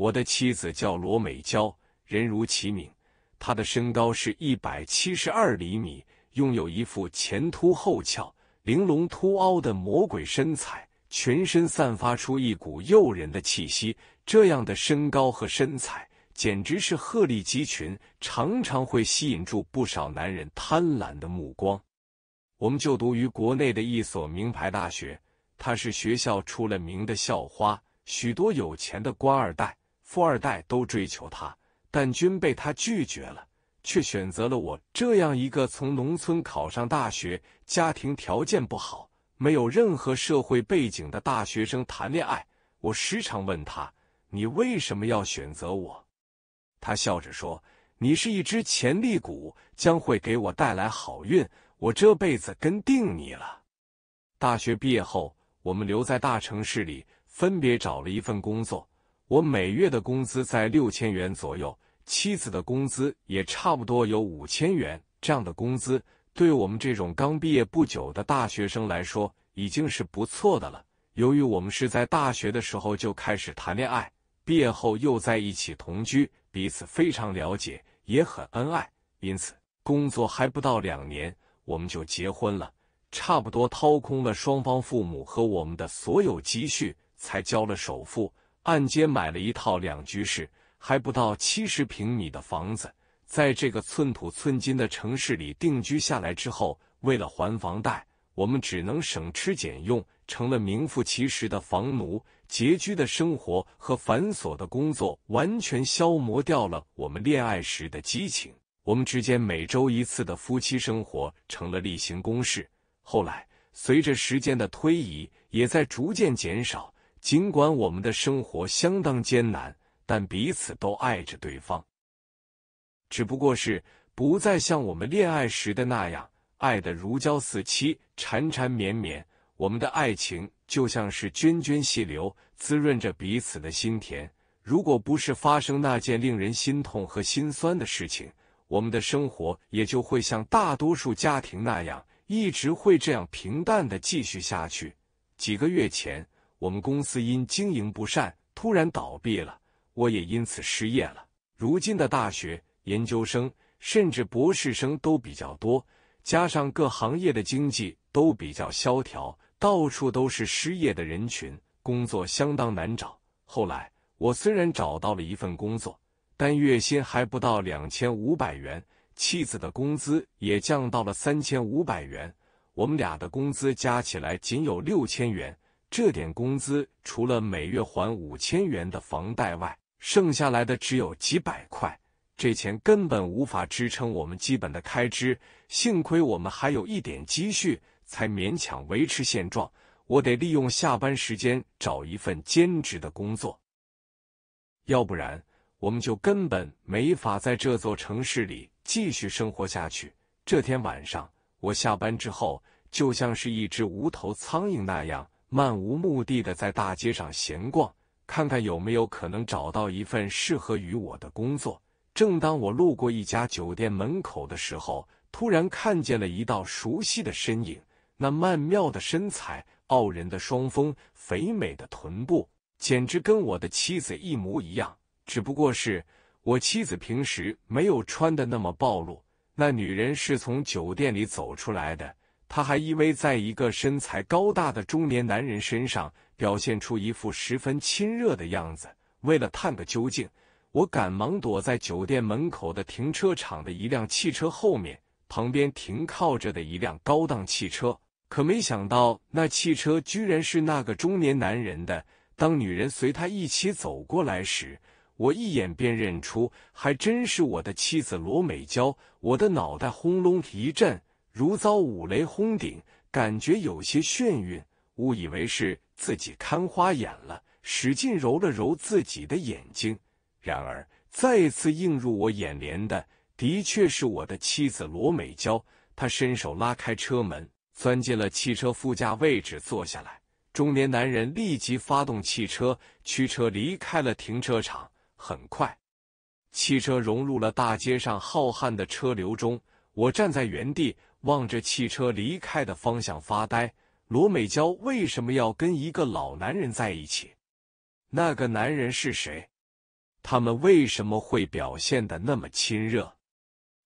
我的妻子叫罗美娇，人如其名。她的身高是一百七十二厘米，拥有一副前凸后翘、玲珑凸凹的魔鬼身材，全身散发出一股诱人的气息。这样的身高和身材，简直是鹤立鸡群，常常会吸引住不少男人贪婪的目光。我们就读于国内的一所名牌大学，她是学校出了名的校花，许多有钱的官二代。富二代都追求他，但均被他拒绝了，却选择了我这样一个从农村考上大学、家庭条件不好、没有任何社会背景的大学生谈恋爱。我时常问他：“你为什么要选择我？”他笑着说：“你是一只潜力股，将会给我带来好运。我这辈子跟定你了。”大学毕业后，我们留在大城市里，分别找了一份工作。我每月的工资在六千元左右，妻子的工资也差不多有五千元。这样的工资对我们这种刚毕业不久的大学生来说已经是不错的了。由于我们是在大学的时候就开始谈恋爱，毕业后又在一起同居，彼此非常了解，也很恩爱，因此工作还不到两年，我们就结婚了。差不多掏空了双方父母和我们的所有积蓄，才交了首付。按揭买了一套两居室，还不到七十平米的房子，在这个寸土寸金的城市里定居下来之后，为了还房贷，我们只能省吃俭用，成了名副其实的房奴。拮据的生活和繁琐的工作，完全消磨掉了我们恋爱时的激情。我们之间每周一次的夫妻生活成了例行公事，后来随着时间的推移，也在逐渐减少。尽管我们的生活相当艰难，但彼此都爱着对方。只不过是不再像我们恋爱时的那样，爱的如胶似漆、缠缠绵绵。我们的爱情就像是涓涓细流，滋润着彼此的心田。如果不是发生那件令人心痛和心酸的事情，我们的生活也就会像大多数家庭那样，一直会这样平淡的继续下去。几个月前。我们公司因经营不善，突然倒闭了，我也因此失业了。如今的大学研究生，甚至博士生都比较多，加上各行业的经济都比较萧条，到处都是失业的人群，工作相当难找。后来我虽然找到了一份工作，但月薪还不到两千五百元，妻子的工资也降到了三千五百元，我们俩的工资加起来仅有六千元。这点工资除了每月还五千元的房贷外，剩下来的只有几百块，这钱根本无法支撑我们基本的开支。幸亏我们还有一点积蓄，才勉强维持现状。我得利用下班时间找一份兼职的工作，要不然我们就根本没法在这座城市里继续生活下去。这天晚上，我下班之后就像是一只无头苍蝇那样。漫无目的的在大街上闲逛，看看有没有可能找到一份适合于我的工作。正当我路过一家酒店门口的时候，突然看见了一道熟悉的身影。那曼妙的身材、傲人的双峰、肥美的臀部，简直跟我的妻子一模一样，只不过是我妻子平时没有穿的那么暴露。那女人是从酒店里走出来的。他还依偎在一个身材高大的中年男人身上，表现出一副十分亲热的样子。为了探个究竟，我赶忙躲在酒店门口的停车场的一辆汽车后面，旁边停靠着的一辆高档汽车。可没想到，那汽车居然是那个中年男人的。当女人随他一起走过来时，我一眼便认出，还真是我的妻子罗美娇。我的脑袋轰隆一震。如遭五雷轰顶，感觉有些眩晕，误以为是自己看花眼了，使劲揉了揉自己的眼睛。然而，再次映入我眼帘的，的确是我的妻子罗美娇。她伸手拉开车门，钻进了汽车副驾位置坐下来。中年男人立即发动汽车，驱车离开了停车场。很快，汽车融入了大街上浩瀚的车流中。我站在原地。望着汽车离开的方向发呆，罗美娇为什么要跟一个老男人在一起？那个男人是谁？他们为什么会表现的那么亲热？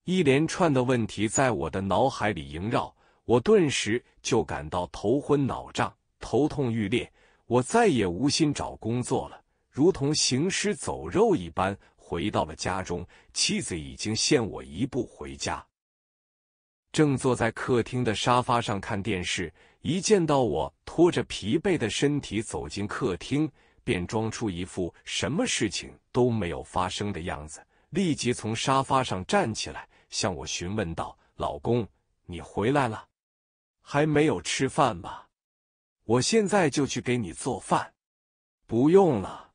一连串的问题在我的脑海里萦绕，我顿时就感到头昏脑胀，头痛欲裂。我再也无心找工作了，如同行尸走肉一般回到了家中。妻子已经先我一步回家。正坐在客厅的沙发上看电视，一见到我拖着疲惫的身体走进客厅，便装出一副什么事情都没有发生的样子，立即从沙发上站起来，向我询问道：“老公，你回来了，还没有吃饭吧？我现在就去给你做饭。”“不用了。”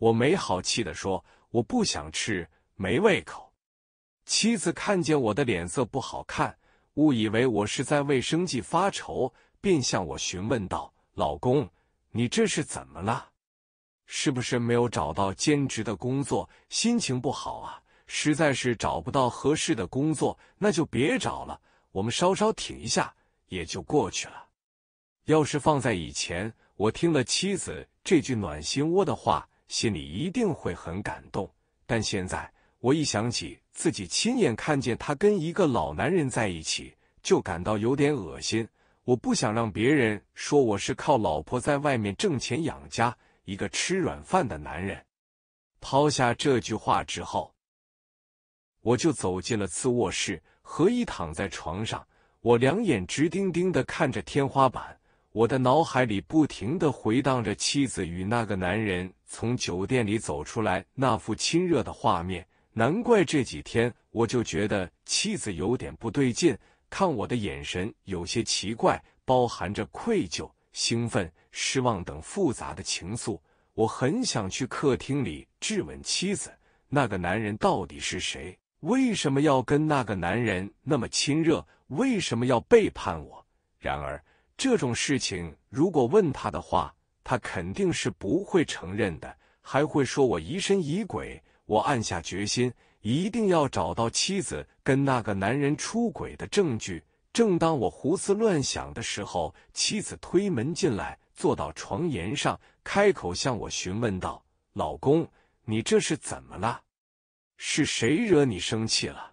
我没好气地说，“我不想吃，没胃口。”妻子看见我的脸色不好看，误以为我是在为生计发愁，便向我询问道：“老公，你这是怎么了？是不是没有找到兼职的工作，心情不好啊？实在是找不到合适的工作，那就别找了，我们稍稍挺一下，也就过去了。”要是放在以前，我听了妻子这句暖心窝的话，心里一定会很感动。但现在，我一想起……自己亲眼看见他跟一个老男人在一起，就感到有点恶心。我不想让别人说我是靠老婆在外面挣钱养家，一个吃软饭的男人。抛下这句话之后，我就走进了次卧室，何一躺在床上，我两眼直盯盯的看着天花板，我的脑海里不停的回荡着妻子与那个男人从酒店里走出来那副亲热的画面。难怪这几天我就觉得妻子有点不对劲，看我的眼神有些奇怪，包含着愧疚、兴奋、失望等复杂的情愫。我很想去客厅里质问妻子，那个男人到底是谁？为什么要跟那个男人那么亲热？为什么要背叛我？然而这种事情，如果问他的话，他肯定是不会承认的，还会说我疑神疑鬼。我暗下决心，一定要找到妻子跟那个男人出轨的证据。正当我胡思乱想的时候，妻子推门进来，坐到床沿上，开口向我询问道：“老公，你这是怎么了？是谁惹你生气了？”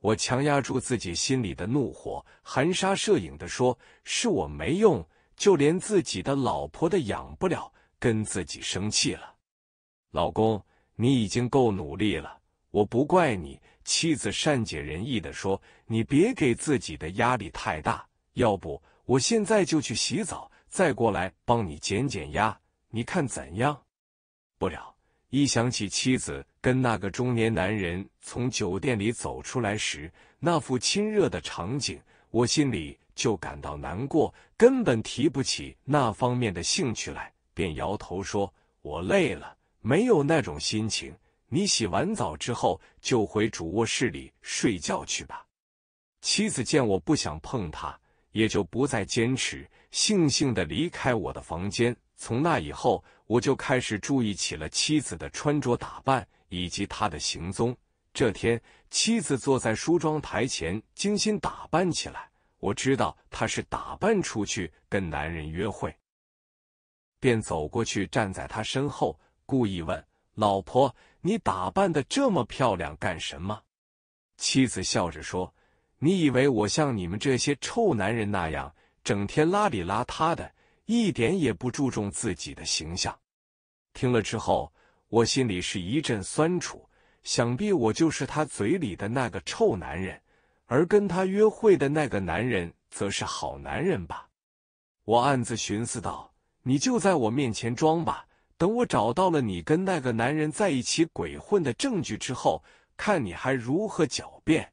我强压住自己心里的怒火，含沙射影的说：“是我没用，就连自己的老婆都养不了，跟自己生气了。”老公。你已经够努力了，我不怪你。妻子善解人意的说：“你别给自己的压力太大，要不我现在就去洗澡，再过来帮你减减压，你看怎样？”不了一想起妻子跟那个中年男人从酒店里走出来时那副亲热的场景，我心里就感到难过，根本提不起那方面的兴趣来，便摇头说：“我累了。”没有那种心情，你洗完澡之后就回主卧室里睡觉去吧。妻子见我不想碰她，也就不再坚持，悻悻的离开我的房间。从那以后，我就开始注意起了妻子的穿着打扮以及她的行踪。这天，妻子坐在梳妆台前精心打扮起来，我知道她是打扮出去跟男人约会，便走过去站在她身后。故意问老婆：“你打扮的这么漂亮干什么？”妻子笑着说：“你以为我像你们这些臭男人那样，整天邋里邋遢的，一点也不注重自己的形象？”听了之后，我心里是一阵酸楚。想必我就是他嘴里的那个臭男人，而跟他约会的那个男人则是好男人吧？我暗自寻思道：“你就在我面前装吧。”等我找到了你跟那个男人在一起鬼混的证据之后，看你还如何狡辩。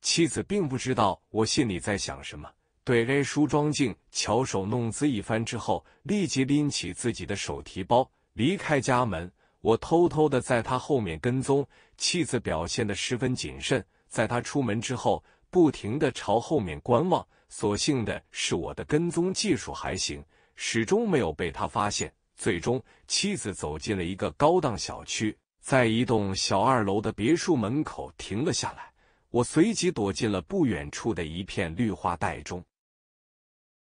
妻子并不知道我心里在想什么，对 A 梳妆镜巧手弄姿一番之后，立即拎起自己的手提包离开家门。我偷偷的在他后面跟踪，妻子表现的十分谨慎，在他出门之后，不停的朝后面观望。所幸的是我的跟踪技术还行，始终没有被他发现。最终，妻子走进了一个高档小区，在一栋小二楼的别墅门口停了下来。我随即躲进了不远处的一片绿化带中。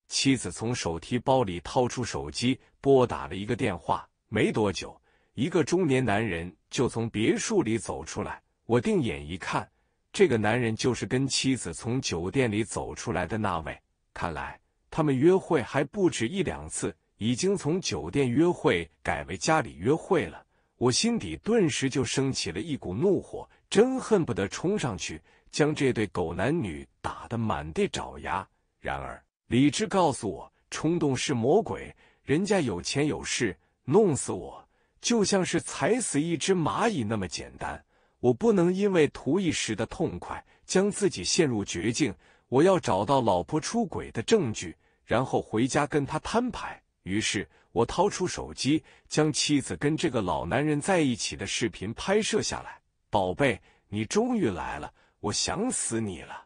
妻子从手提包里掏出手机，拨打了一个电话。没多久，一个中年男人就从别墅里走出来。我定眼一看，这个男人就是跟妻子从酒店里走出来的那位。看来他们约会还不止一两次。已经从酒店约会改为家里约会了，我心底顿时就升起了一股怒火，真恨不得冲上去将这对狗男女打得满地找牙。然而，理智告诉我，冲动是魔鬼。人家有钱有势，弄死我就像是踩死一只蚂蚁那么简单。我不能因为图一时的痛快，将自己陷入绝境。我要找到老婆出轨的证据，然后回家跟他摊牌。于是我掏出手机，将妻子跟这个老男人在一起的视频拍摄下来。宝贝，你终于来了，我想死你了！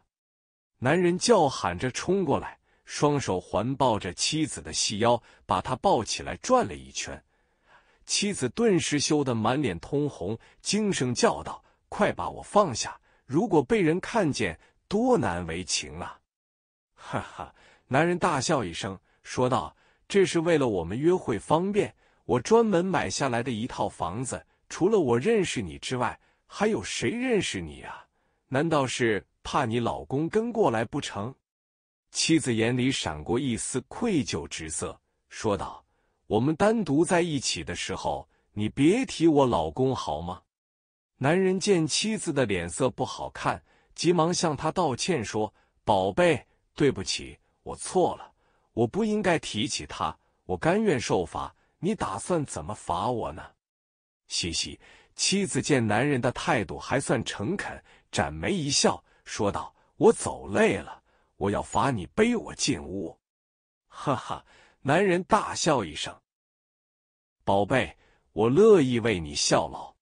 男人叫喊着冲过来，双手环抱着妻子的细腰，把她抱起来转了一圈。妻子顿时羞得满脸通红，惊声叫道：“快把我放下！如果被人看见，多难为情啊！”哈哈，男人大笑一声，说道。这是为了我们约会方便，我专门买下来的一套房子。除了我认识你之外，还有谁认识你呀？难道是怕你老公跟过来不成？妻子眼里闪过一丝愧疚之色，说道：“我们单独在一起的时候，你别提我老公好吗？”男人见妻子的脸色不好看，急忙向她道歉说：“宝贝，对不起，我错了。”我不应该提起他，我甘愿受罚。你打算怎么罚我呢？嘻嘻，妻子见男人的态度还算诚恳，展眉一笑，说道：“我走累了，我要罚你背我进屋。”哈哈，男人大笑一声：“宝贝，我乐意为你效劳。”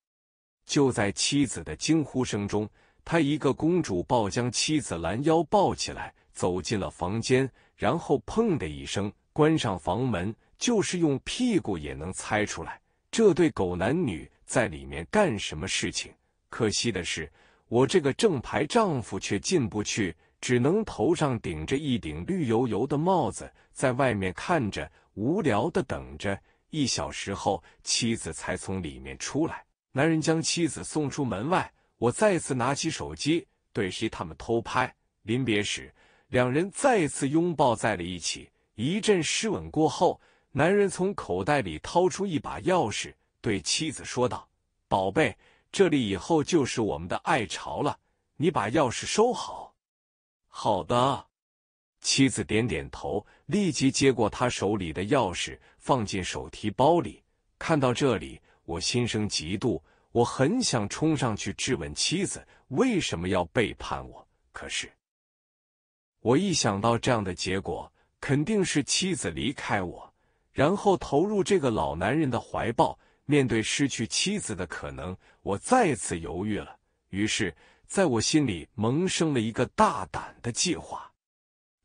就在妻子的惊呼声中，他一个公主抱将妻子拦腰抱起来，走进了房间。然后砰的一声关上房门，就是用屁股也能猜出来，这对狗男女在里面干什么事情。可惜的是，我这个正牌丈夫却进不去，只能头上顶着一顶绿油油的帽子，在外面看着，无聊的等着。一小时后，妻子才从里面出来，男人将妻子送出门外。我再次拿起手机，对谁他们偷拍。临别时。两人再次拥抱在了一起，一阵湿吻过后，男人从口袋里掏出一把钥匙，对妻子说道：“宝贝，这里以后就是我们的爱巢了，你把钥匙收好。”“好的。”妻子点点头，立即接过他手里的钥匙，放进手提包里。看到这里，我心生嫉妒，我很想冲上去质问妻子为什么要背叛我，可是。我一想到这样的结果，肯定是妻子离开我，然后投入这个老男人的怀抱。面对失去妻子的可能，我再次犹豫了。于是，在我心里萌生了一个大胆的计划：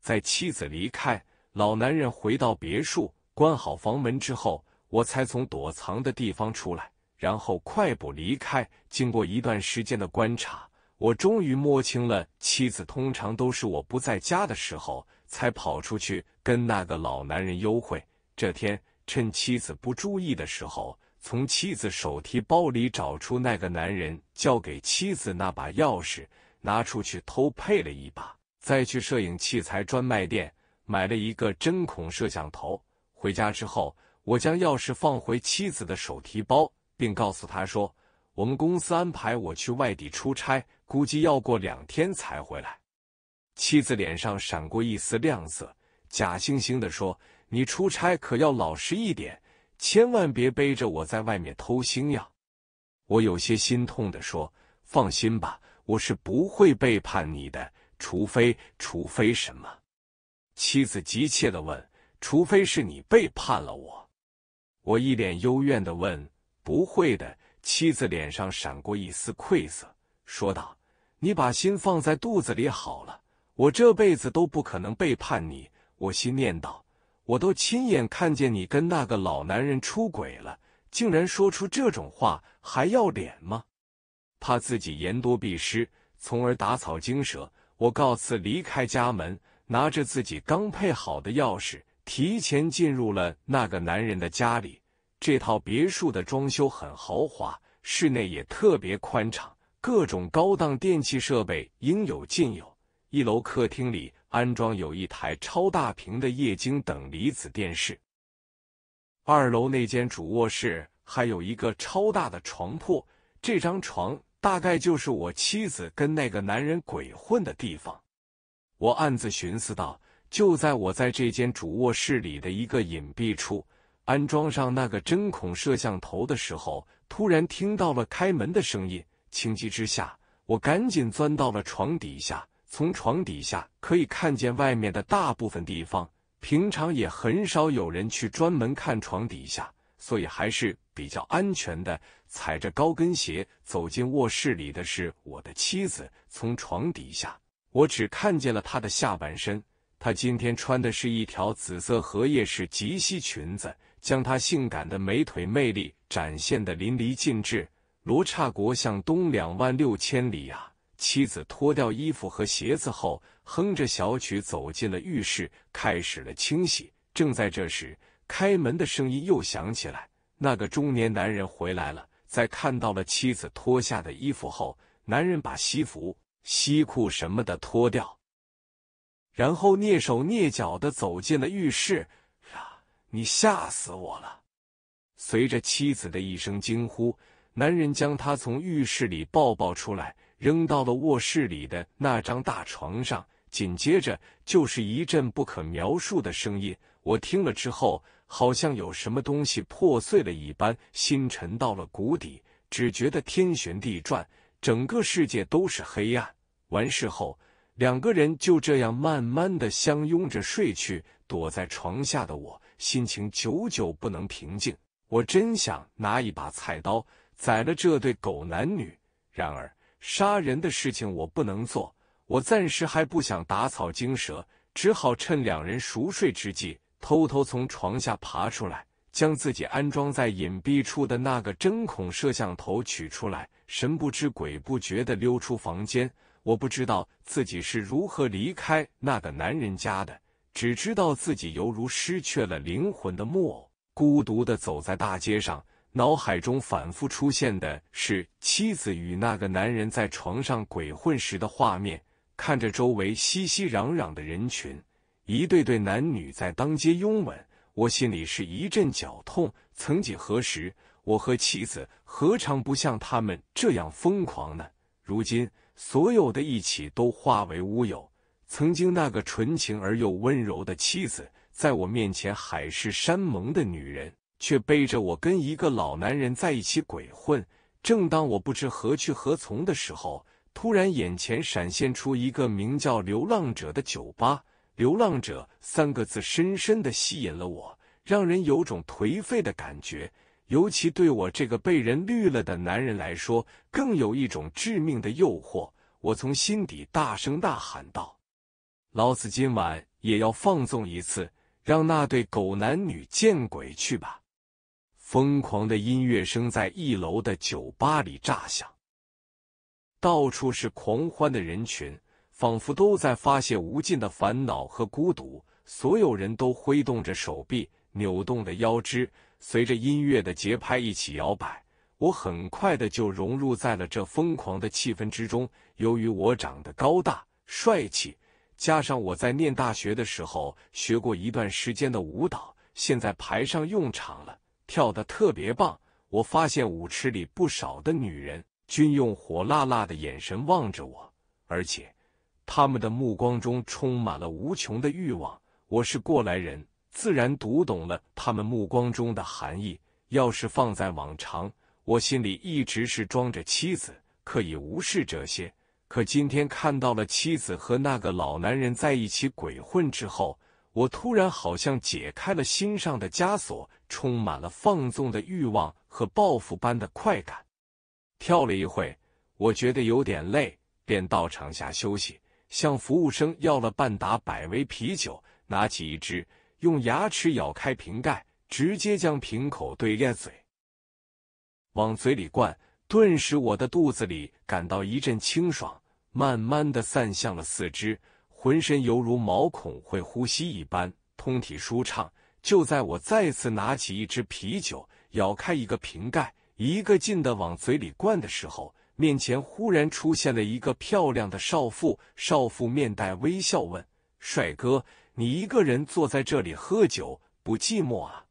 在妻子离开，老男人回到别墅，关好房门之后，我才从躲藏的地方出来，然后快步离开。经过一段时间的观察。我终于摸清了，妻子通常都是我不在家的时候才跑出去跟那个老男人幽会。这天，趁妻子不注意的时候，从妻子手提包里找出那个男人交给妻子那把钥匙，拿出去偷配了一把。再去摄影器材专卖店买了一个针孔摄像头。回家之后，我将钥匙放回妻子的手提包，并告诉她说。我们公司安排我去外地出差，估计要过两天才回来。妻子脸上闪过一丝亮色，假惺惺的说：“你出差可要老实一点，千万别背着我在外面偷腥呀。”我有些心痛的说：“放心吧，我是不会背叛你的，除非……除非什么？”妻子急切的问：“除非是你背叛了我？”我一脸幽怨的问：“不会的。”妻子脸上闪过一丝愧色，说道：“你把心放在肚子里好了，我这辈子都不可能背叛你。”我心念道：“我都亲眼看见你跟那个老男人出轨了，竟然说出这种话，还要脸吗？”怕自己言多必失，从而打草惊蛇，我告辞离开家门，拿着自己刚配好的钥匙，提前进入了那个男人的家里。这套别墅的装修很豪华，室内也特别宽敞，各种高档电器设备应有尽有。一楼客厅里安装有一台超大屏的液晶等离子电视。二楼那间主卧室还有一个超大的床铺，这张床大概就是我妻子跟那个男人鬼混的地方。我暗自寻思道：“就在我在这间主卧室里的一个隐蔽处。”安装上那个针孔摄像头的时候，突然听到了开门的声音。情急之下，我赶紧钻到了床底下。从床底下可以看见外面的大部分地方，平常也很少有人去专门看床底下，所以还是比较安全的。踩着高跟鞋走进卧室里的是我的妻子。从床底下，我只看见了她的下半身。她今天穿的是一条紫色荷叶式及膝裙子。将她性感的美腿魅力展现的淋漓尽致。罗刹国向东两万六千里啊！妻子脱掉衣服和鞋子后，哼着小曲走进了浴室，开始了清洗。正在这时，开门的声音又响起来，那个中年男人回来了。在看到了妻子脱下的衣服后，男人把西服、西裤什么的脱掉，然后蹑手蹑脚的走进了浴室。你吓死我了！随着妻子的一声惊呼，男人将她从浴室里抱抱出来，扔到了卧室里的那张大床上。紧接着就是一阵不可描述的声音，我听了之后，好像有什么东西破碎了一般，心沉到了谷底，只觉得天旋地转，整个世界都是黑暗。完事后，两个人就这样慢慢的相拥着睡去。躲在床下的我。心情久久不能平静，我真想拿一把菜刀宰了这对狗男女。然而，杀人的事情我不能做，我暂时还不想打草惊蛇，只好趁两人熟睡之际，偷偷从床下爬出来，将自己安装在隐蔽处的那个针孔摄像头取出来，神不知鬼不觉地溜出房间。我不知道自己是如何离开那个男人家的。只知道自己犹如失去了灵魂的木偶，孤独的走在大街上，脑海中反复出现的是妻子与那个男人在床上鬼混时的画面。看着周围熙熙攘攘的人群，一对对男女在当街拥吻，我心里是一阵绞痛。曾几何时，我和妻子何尝不像他们这样疯狂呢？如今，所有的一切都化为乌有。曾经那个纯情而又温柔的妻子，在我面前海誓山盟的女人，却背着我跟一个老男人在一起鬼混。正当我不知何去何从的时候，突然眼前闪现出一个名叫“流浪者”的酒吧，“流浪者”三个字深深的吸引了我，让人有种颓废的感觉。尤其对我这个被人绿了的男人来说，更有一种致命的诱惑。我从心底大声呐喊道。老子今晚也要放纵一次，让那对狗男女见鬼去吧！疯狂的音乐声在一楼的酒吧里炸响，到处是狂欢的人群，仿佛都在发泄无尽的烦恼和孤独。所有人都挥动着手臂，扭动着腰肢随着音乐的节拍一起摇摆。我很快的就融入在了这疯狂的气氛之中。由于我长得高大帅气。加上我在念大学的时候学过一段时间的舞蹈，现在派上用场了，跳的特别棒。我发现舞池里不少的女人均用火辣辣的眼神望着我，而且他们的目光中充满了无穷的欲望。我是过来人，自然读懂了他们目光中的含义。要是放在往常，我心里一直是装着妻子，可以无视这些。可今天看到了妻子和那个老男人在一起鬼混之后，我突然好像解开了心上的枷锁，充满了放纵的欲望和报复般的快感。跳了一会，我觉得有点累，便到场下休息，向服务生要了半打百威啤酒，拿起一支，用牙齿咬开瓶盖，直接将瓶口对练嘴，往嘴里灌。顿时，我的肚子里感到一阵清爽，慢慢的散向了四肢，浑身犹如毛孔会呼吸一般，通体舒畅。就在我再次拿起一只啤酒，咬开一个瓶盖，一个劲的往嘴里灌的时候，面前忽然出现了一个漂亮的少妇。少妇面带微笑问：“帅哥，你一个人坐在这里喝酒，不寂寞啊？”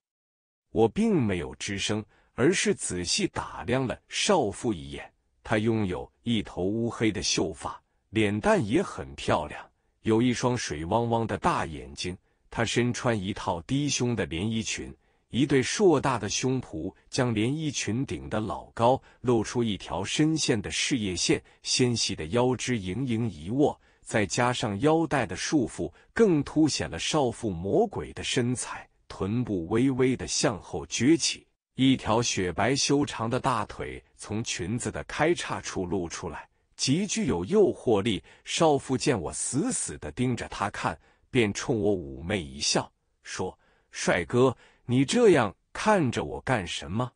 我并没有吱声。而是仔细打量了少妇一眼，她拥有一头乌黑的秀发，脸蛋也很漂亮，有一双水汪汪的大眼睛。她身穿一套低胸的连衣裙，一对硕大的胸脯将连衣裙顶得老高，露出一条深陷的事业线，纤细的腰肢盈盈一握，再加上腰带的束缚，更凸显了少妇魔鬼的身材。臀部微微的向后撅起。一条雪白修长的大腿从裙子的开叉处露出来，极具有诱惑力。少妇见我死死的盯着她看，便冲我妩媚一笑，说：“帅哥，你这样看着我干什么？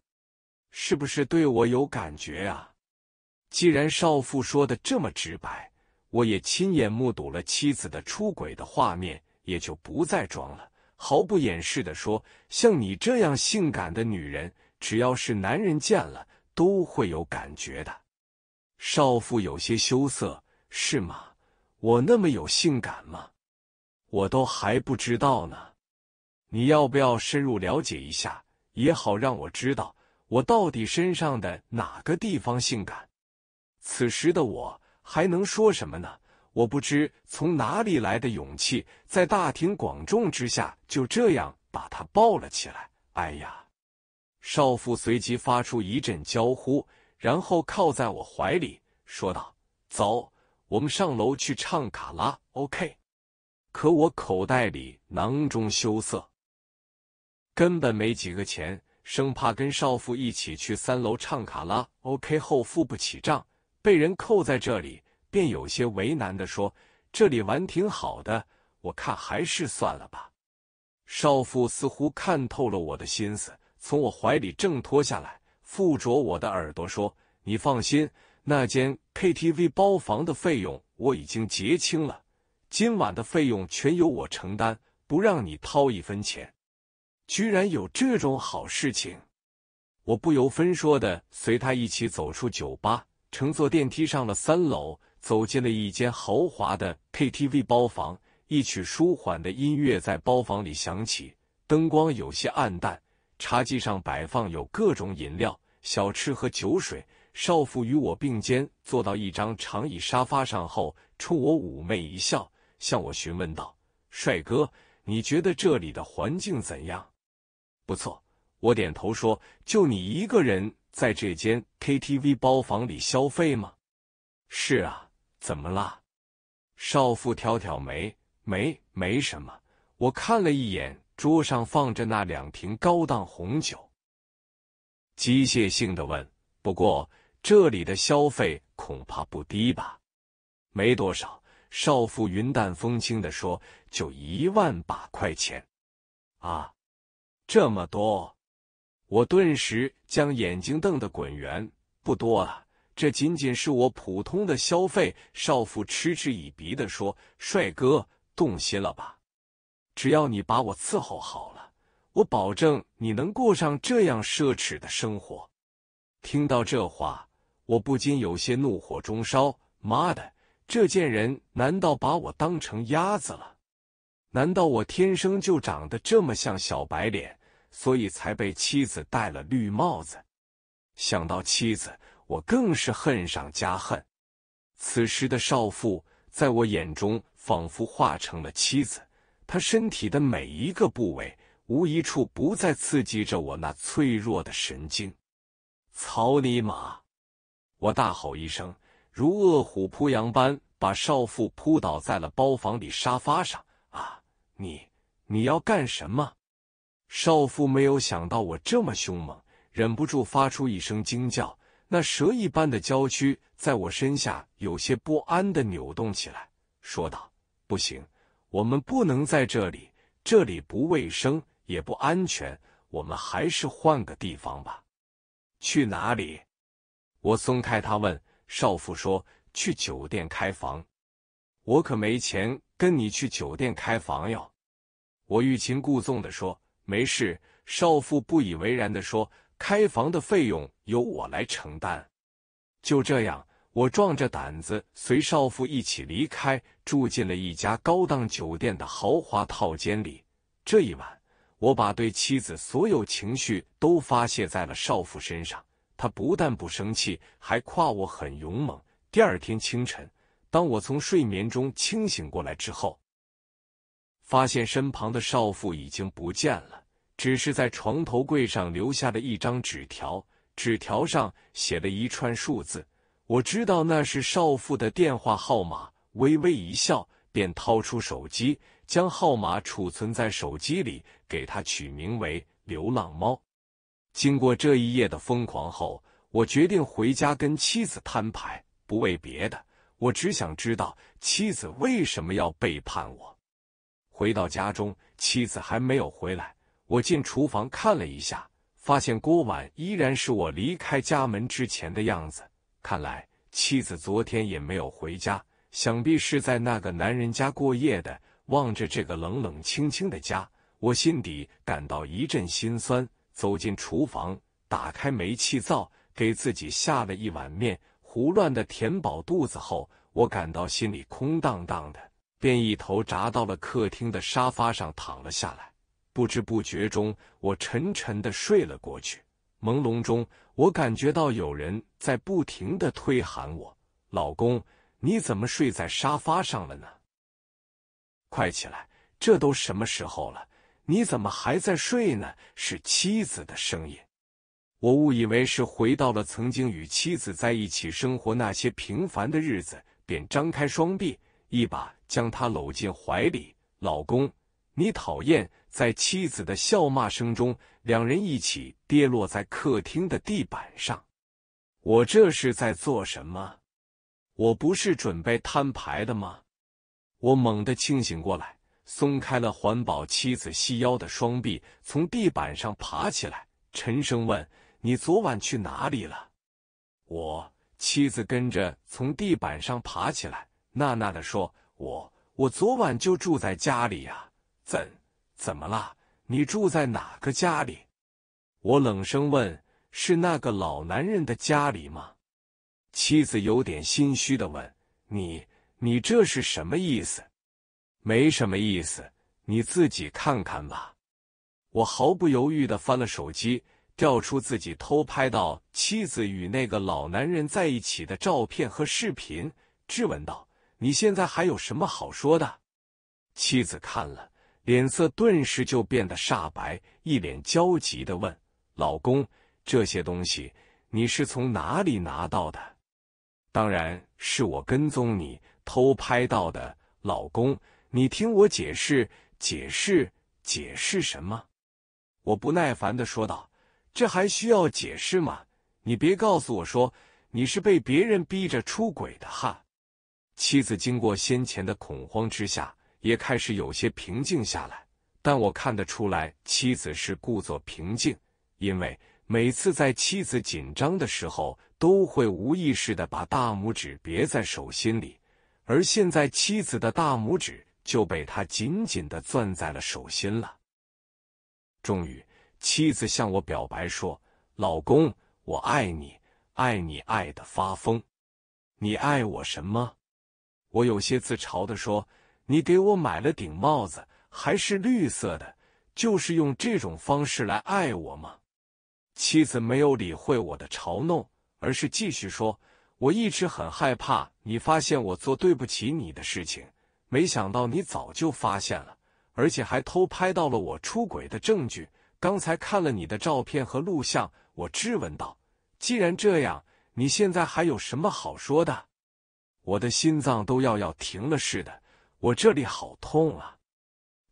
是不是对我有感觉啊？”既然少妇说的这么直白，我也亲眼目睹了妻子的出轨的画面，也就不再装了。毫不掩饰的说，像你这样性感的女人，只要是男人见了都会有感觉的。少妇有些羞涩，是吗？我那么有性感吗？我都还不知道呢。你要不要深入了解一下？也好让我知道我到底身上的哪个地方性感。此时的我还能说什么呢？我不知从哪里来的勇气，在大庭广众之下就这样把他抱了起来。哎呀，少妇随即发出一阵娇呼，然后靠在我怀里说道：“走，我们上楼去唱卡拉 OK。”可我口袋里囊中羞涩，根本没几个钱，生怕跟少妇一起去三楼唱卡拉 OK 后付不起账，被人扣在这里。便有些为难的说：“这里玩挺好的，我看还是算了吧。”少妇似乎看透了我的心思，从我怀里挣脱下来，附着我的耳朵说：“你放心，那间 KTV 包房的费用我已经结清了，今晚的费用全由我承担，不让你掏一分钱。”居然有这种好事情！我不由分说的随他一起走出酒吧，乘坐电梯上了三楼。走进了一间豪华的 KTV 包房，一曲舒缓的音乐在包房里响起，灯光有些暗淡。茶几上摆放有各种饮料、小吃和酒水。少妇与我并肩坐到一张长椅沙发上后，冲我妩媚一笑，向我询问道：“帅哥，你觉得这里的环境怎样？”“不错。”我点头说。“就你一个人在这间 KTV 包房里消费吗？”“是啊。”怎么了？少妇挑挑眉，没，没什么。我看了一眼桌上放着那两瓶高档红酒，机械性的问。不过这里的消费恐怕不低吧？没多少，少妇云淡风轻的说，就一万把块钱啊，这么多！我顿时将眼睛瞪得滚圆。不多了。这仅仅是我普通的消费。”少妇嗤之以鼻的说，“帅哥，动心了吧？只要你把我伺候好了，我保证你能过上这样奢侈的生活。”听到这话，我不禁有些怒火中烧。“妈的，这贱人难道把我当成鸭子了？难道我天生就长得这么像小白脸，所以才被妻子戴了绿帽子？”想到妻子。我更是恨上加恨，此时的少妇在我眼中仿佛化成了妻子，她身体的每一个部位无一处不再刺激着我那脆弱的神经。草泥马！我大吼一声，如饿虎扑羊般把少妇扑倒在了包房里沙发上。啊！你你要干什么？少妇没有想到我这么凶猛，忍不住发出一声惊叫。那蛇一般的娇躯在我身下有些不安的扭动起来，说道：“不行，我们不能在这里，这里不卫生也不安全，我们还是换个地方吧。”“去哪里？”我松开他问。少妇说：“去酒店开房。”“我可没钱跟你去酒店开房哟。”我欲擒故纵的说。“没事。”少妇不以为然的说。开房的费用由我来承担。就这样，我壮着胆子随少妇一起离开，住进了一家高档酒店的豪华套间里。这一晚，我把对妻子所有情绪都发泄在了少妇身上，她不但不生气，还夸我很勇猛。第二天清晨，当我从睡眠中清醒过来之后，发现身旁的少妇已经不见了。只是在床头柜上留下了一张纸条，纸条上写了一串数字。我知道那是少妇的电话号码，微微一笑，便掏出手机，将号码储存在手机里，给他取名为“流浪猫”。经过这一夜的疯狂后，我决定回家跟妻子摊牌，不为别的，我只想知道妻子为什么要背叛我。回到家中，妻子还没有回来。我进厨房看了一下，发现锅碗依然是我离开家门之前的样子。看来妻子昨天也没有回家，想必是在那个男人家过夜的。望着这个冷冷清清的家，我心底感到一阵心酸。走进厨房，打开煤气灶，给自己下了一碗面，胡乱的填饱肚子后，我感到心里空荡荡的，便一头扎到了客厅的沙发上躺了下来。不知不觉中，我沉沉的睡了过去。朦胧中，我感觉到有人在不停的推喊我：“老公，你怎么睡在沙发上了呢？快起来，这都什么时候了，你怎么还在睡呢？”是妻子的声音。我误以为是回到了曾经与妻子在一起生活那些平凡的日子，便张开双臂，一把将她搂进怀里：“老公，你讨厌。”在妻子的笑骂声中，两人一起跌落在客厅的地板上。我这是在做什么？我不是准备摊牌的吗？我猛地清醒过来，松开了环保妻子细腰的双臂，从地板上爬起来，沉声问：“你昨晚去哪里了？”我妻子跟着从地板上爬起来，纳纳的说：“我我昨晚就住在家里呀，怎？”怎么了？你住在哪个家里？我冷声问：“是那个老男人的家里吗？”妻子有点心虚的问：“你，你这是什么意思？”“没什么意思，你自己看看吧。”我毫不犹豫的翻了手机，调出自己偷拍到妻子与那个老男人在一起的照片和视频，质问道：“你现在还有什么好说的？”妻子看了。脸色顿时就变得煞白，一脸焦急的问：“老公，这些东西你是从哪里拿到的？”“当然是我跟踪你偷拍到的。”“老公，你听我解释，解释，解释什么？”我不耐烦的说道：“这还需要解释吗？你别告诉我说你是被别人逼着出轨的哈！”妻子经过先前的恐慌之下。也开始有些平静下来，但我看得出来，妻子是故作平静，因为每次在妻子紧张的时候，都会无意识的把大拇指别在手心里，而现在妻子的大拇指就被他紧紧的攥在了手心了。终于，妻子向我表白说：“老公，我爱你，爱你爱的发疯，你爱我什么？”我有些自嘲的说。你给我买了顶帽子，还是绿色的，就是用这种方式来爱我吗？妻子没有理会我的嘲弄，而是继续说：“我一直很害怕你发现我做对不起你的事情，没想到你早就发现了，而且还偷拍到了我出轨的证据。刚才看了你的照片和录像，我质问道：既然这样，你现在还有什么好说的？我的心脏都要要停了似的。”我这里好痛啊！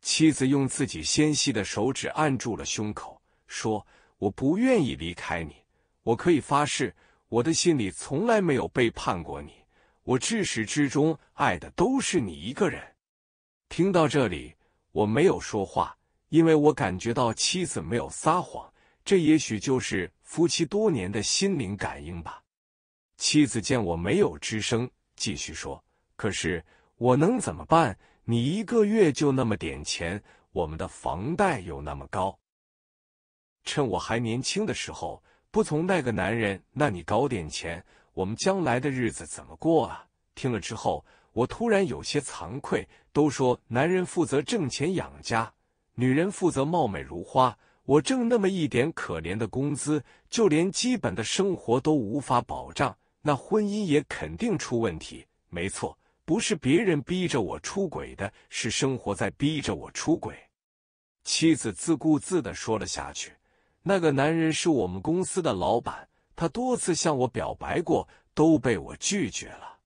妻子用自己纤细的手指按住了胸口，说：“我不愿意离开你，我可以发誓，我的心里从来没有背叛过你，我至始至终爱的都是你一个人。”听到这里，我没有说话，因为我感觉到妻子没有撒谎，这也许就是夫妻多年的心灵感应吧。妻子见我没有吱声，继续说：“可是。”我能怎么办？你一个月就那么点钱，我们的房贷有那么高。趁我还年轻的时候，不从那个男人，那你搞点钱，我们将来的日子怎么过啊？听了之后，我突然有些惭愧。都说男人负责挣钱养家，女人负责貌美如花。我挣那么一点可怜的工资，就连基本的生活都无法保障，那婚姻也肯定出问题。没错。不是别人逼着我出轨的，是生活在逼着我出轨。妻子自顾自的说了下去。那个男人是我们公司的老板，他多次向我表白过，都被我拒绝了。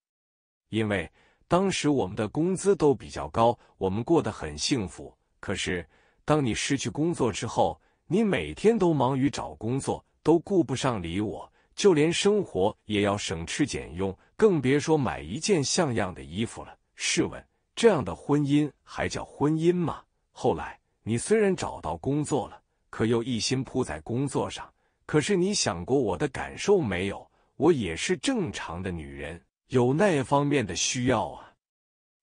因为当时我们的工资都比较高，我们过得很幸福。可是当你失去工作之后，你每天都忙于找工作，都顾不上理我。就连生活也要省吃俭用，更别说买一件像样的衣服了。试问，这样的婚姻还叫婚姻吗？后来，你虽然找到工作了，可又一心扑在工作上。可是你想过我的感受没有？我也是正常的女人，有那方面的需要啊。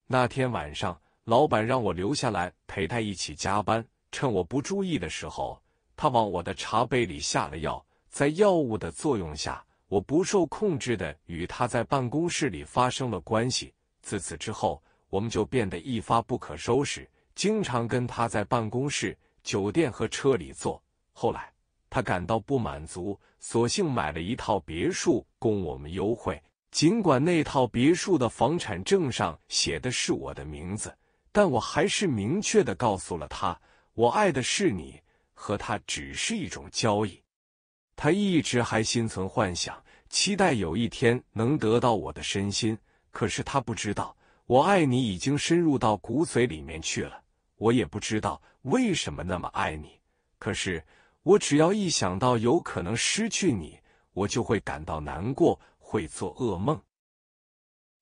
那天晚上，老板让我留下来陪他一起加班，趁我不注意的时候，他往我的茶杯里下了药。在药物的作用下，我不受控制的与他在办公室里发生了关系。自此之后，我们就变得一发不可收拾，经常跟他在办公室、酒店和车里坐。后来，他感到不满足，索性买了一套别墅供我们幽会。尽管那套别墅的房产证上写的是我的名字，但我还是明确的告诉了他，我爱的是你，和他只是一种交易。他一直还心存幻想，期待有一天能得到我的身心。可是他不知道，我爱你已经深入到骨髓里面去了。我也不知道为什么那么爱你，可是我只要一想到有可能失去你，我就会感到难过，会做噩梦。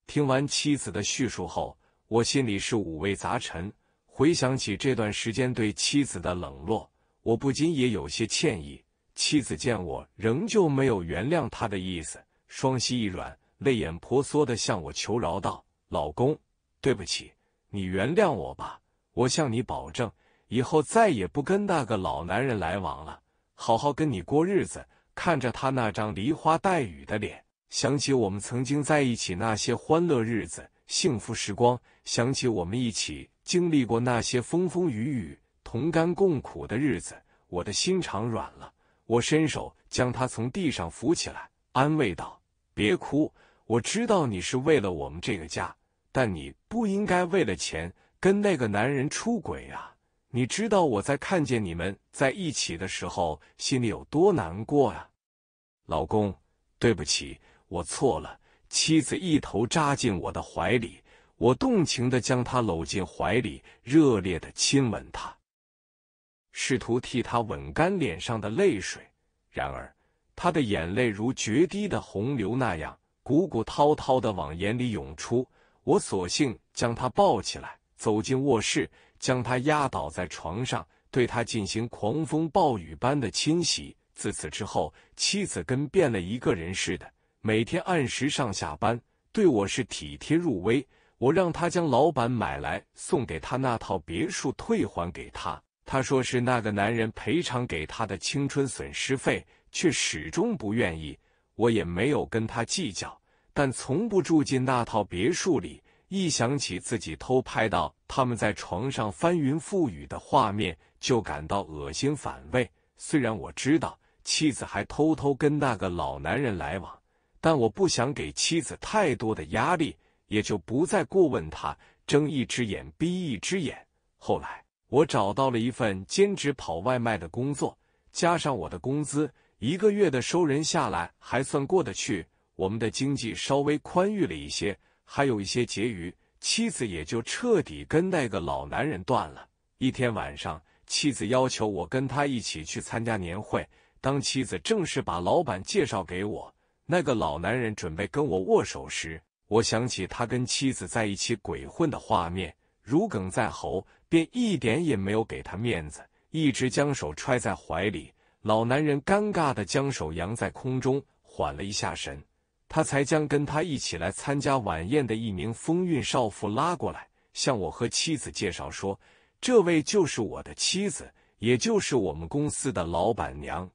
听完妻子的叙述后，我心里是五味杂陈，回想起这段时间对妻子的冷落，我不禁也有些歉意。妻子见我仍旧没有原谅他的意思，双膝一软，泪眼婆娑的向我求饶道：“老公，对不起，你原谅我吧。我向你保证，以后再也不跟那个老男人来往了，好好跟你过日子。”看着他那张梨花带雨的脸，想起我们曾经在一起那些欢乐日子、幸福时光，想起我们一起经历过那些风风雨雨、同甘共苦的日子，我的心肠软了。我伸手将他从地上扶起来，安慰道：“别哭，我知道你是为了我们这个家，但你不应该为了钱跟那个男人出轨啊！你知道我在看见你们在一起的时候心里有多难过啊！”老公，对不起，我错了。”妻子一头扎进我的怀里，我动情的将她搂进怀里，热烈的亲吻她。试图替他吻干脸上的泪水，然而他的眼泪如决堤的洪流那样汩汩滔滔的往眼里涌出。我索性将他抱起来，走进卧室，将他压倒在床上，对他进行狂风暴雨般的侵袭。自此之后，妻子跟变了一个人似的，每天按时上下班，对我是体贴入微。我让他将老板买来送给他那套别墅退还给他。他说是那个男人赔偿给他的青春损失费，却始终不愿意。我也没有跟他计较，但从不住进那套别墅里。一想起自己偷拍到他们在床上翻云覆雨的画面，就感到恶心反胃。虽然我知道妻子还偷偷跟那个老男人来往，但我不想给妻子太多的压力，也就不再过问他，睁一只眼闭一只眼。后来。我找到了一份兼职跑外卖的工作，加上我的工资，一个月的收人下来还算过得去。我们的经济稍微宽裕了一些，还有一些结余。妻子也就彻底跟那个老男人断了。一天晚上，妻子要求我跟他一起去参加年会。当妻子正式把老板介绍给我，那个老男人准备跟我握手时，我想起他跟妻子在一起鬼混的画面，如鲠在喉。便一点也没有给他面子，一直将手揣在怀里。老男人尴尬的将手扬在空中，缓了一下神，他才将跟他一起来参加晚宴的一名风韵少妇拉过来，向我和妻子介绍说：“这位就是我的妻子，也就是我们公司的老板娘。”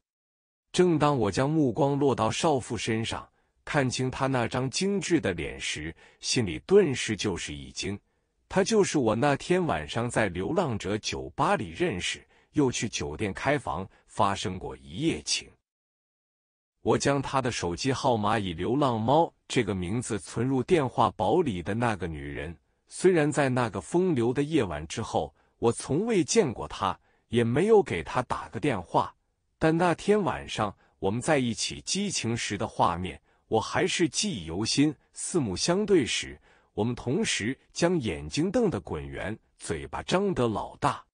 正当我将目光落到少妇身上，看清她那张精致的脸时，心里顿时就是一惊。她就是我那天晚上在流浪者酒吧里认识，又去酒店开房发生过一夜情。我将他的手机号码以“流浪猫”这个名字存入电话薄里的那个女人，虽然在那个风流的夜晚之后，我从未见过她，也没有给她打个电话，但那天晚上我们在一起激情时的画面，我还是记忆犹新。四目相对时。我们同时将眼睛瞪得滚圆，嘴巴张得老大。